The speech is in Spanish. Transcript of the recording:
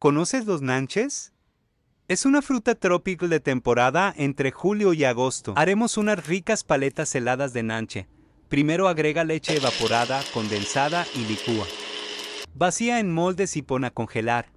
¿Conoces los nanches? Es una fruta tropical de temporada entre julio y agosto. Haremos unas ricas paletas heladas de nanche. Primero agrega leche evaporada, condensada y licúa. Vacía en moldes y pon a congelar.